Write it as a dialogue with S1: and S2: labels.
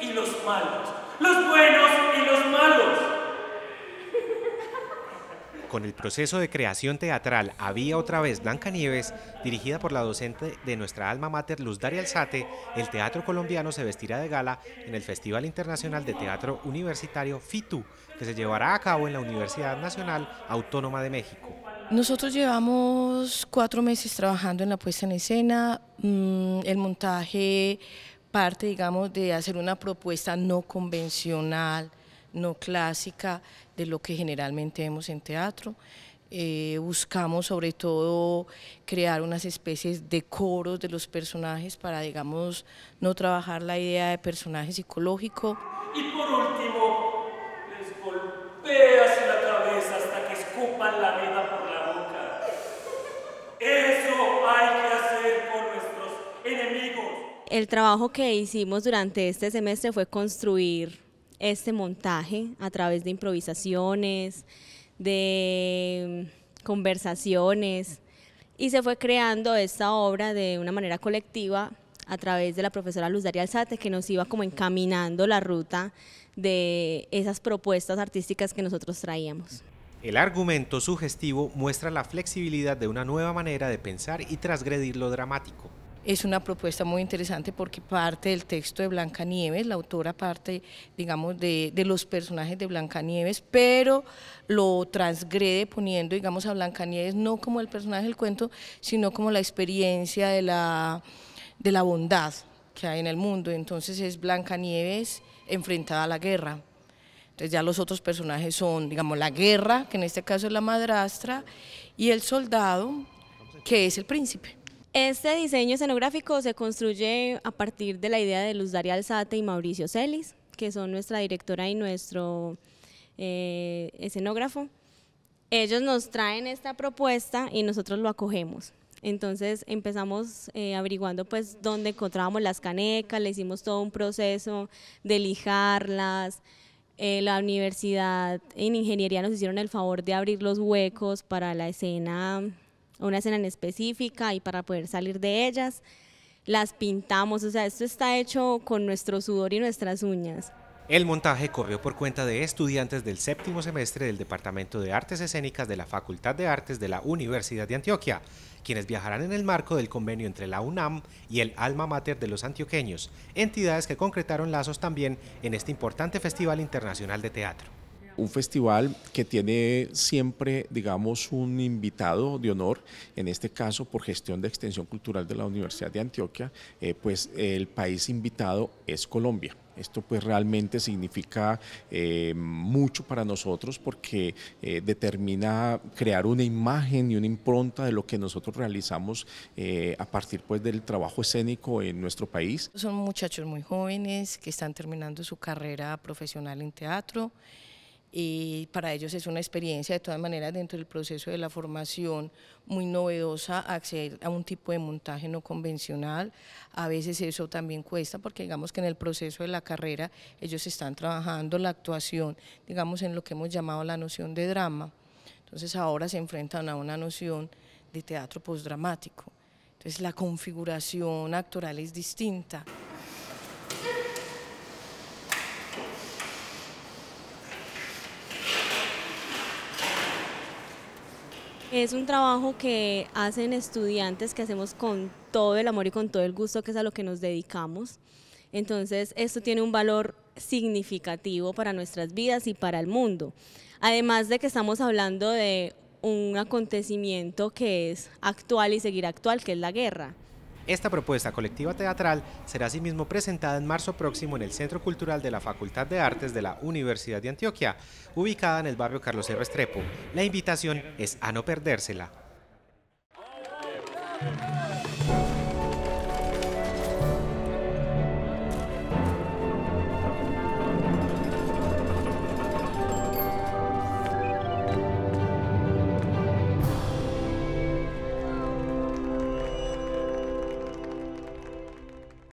S1: y los malos, los buenos y los malos.
S2: Con el proceso de creación teatral Había otra vez Blanca Nieves dirigida por la docente de nuestra alma mater Luz Daria Alzate, el teatro colombiano se vestirá de gala en el Festival Internacional de Teatro Universitario FITU, que se llevará a cabo en la Universidad Nacional Autónoma de México.
S3: Nosotros llevamos cuatro meses trabajando en la puesta en escena, mm, el montaje parte, digamos, de hacer una propuesta no convencional, no clásica, de lo que generalmente vemos en teatro. Eh, buscamos sobre todo crear unas especies de coros de los personajes para, digamos, no trabajar la idea de personaje psicológico.
S1: Y por último, les golpeas la cabeza hasta que escupan la vida
S4: El trabajo que hicimos durante este semestre fue construir este montaje a través de improvisaciones, de conversaciones y se fue creando esta obra de una manera colectiva a través de la profesora Luz Daria Alzate que nos iba como encaminando la ruta de esas propuestas artísticas que nosotros traíamos.
S2: El argumento sugestivo muestra la flexibilidad de una nueva manera de pensar y transgredir lo dramático.
S3: Es una propuesta muy interesante porque parte del texto de Blancanieves, la autora parte, digamos, de, los personajes de Blancanieves, pero lo transgrede poniendo, digamos, a Blancanieves no como el personaje del cuento, sino como la experiencia de la, de la bondad que hay en el mundo. Entonces es Blancanieves enfrentada a la guerra. Entonces ya los otros personajes son, digamos, la guerra, que en este caso es la
S4: madrastra, y el soldado, que es el príncipe. Este diseño escenográfico se construye a partir de la idea de Luz Daria Alzate y Mauricio Celis, que son nuestra directora y nuestro eh, escenógrafo. Ellos nos traen esta propuesta y nosotros lo acogemos. Entonces empezamos eh, averiguando pues dónde encontrábamos las canecas, le hicimos todo un proceso de lijarlas. Eh, la universidad en ingeniería nos hicieron el favor de abrir los huecos para la escena una escena en específica y para poder salir de ellas. Las pintamos, o sea, esto está hecho con nuestro sudor y nuestras uñas.
S2: El montaje corrió por cuenta de estudiantes del séptimo semestre del Departamento de Artes Escénicas de la Facultad de Artes de la Universidad de Antioquia, quienes viajarán en el marco del convenio entre la UNAM y el Alma Mater de los Antioqueños, entidades que concretaron lazos también en este importante Festival Internacional de Teatro
S1: un festival que tiene siempre, digamos, un invitado de honor, en este caso por gestión de extensión cultural de la Universidad de Antioquia, eh, pues el país invitado es Colombia. Esto pues realmente significa eh, mucho para nosotros porque eh, determina crear una imagen y una impronta de lo que nosotros realizamos a partir pues del trabajo escénico en nuestro país.
S3: Son muchachos muy jóvenes que están terminando su carrera profesional en teatro y para ellos es una experiencia de todas maneras dentro del proceso de la formación muy novedosa acceder a un tipo de montaje no convencional. A veces eso también cuesta porque digamos que en el proceso de la carrera ellos están trabajando la actuación, digamos en lo que hemos llamado la noción de drama. Entonces ahora se enfrentan a una noción de teatro postdramático. Entonces la configuración actoral es distinta.
S4: Es un trabajo que hacen estudiantes que hacemos con todo el amor y con todo el gusto, que es a lo que nos dedicamos. Entonces, esto tiene un valor significativo para nuestras vidas y para el mundo. Además de que estamos hablando de un acontecimiento que es actual y seguirá actual, que es la guerra.
S2: Esta propuesta colectiva teatral será asimismo presentada en marzo próximo en el Centro Cultural de la Facultad de Artes de la Universidad de Antioquia, ubicada en el barrio Carlos R. Estrepo. La invitación es a no perdérsela.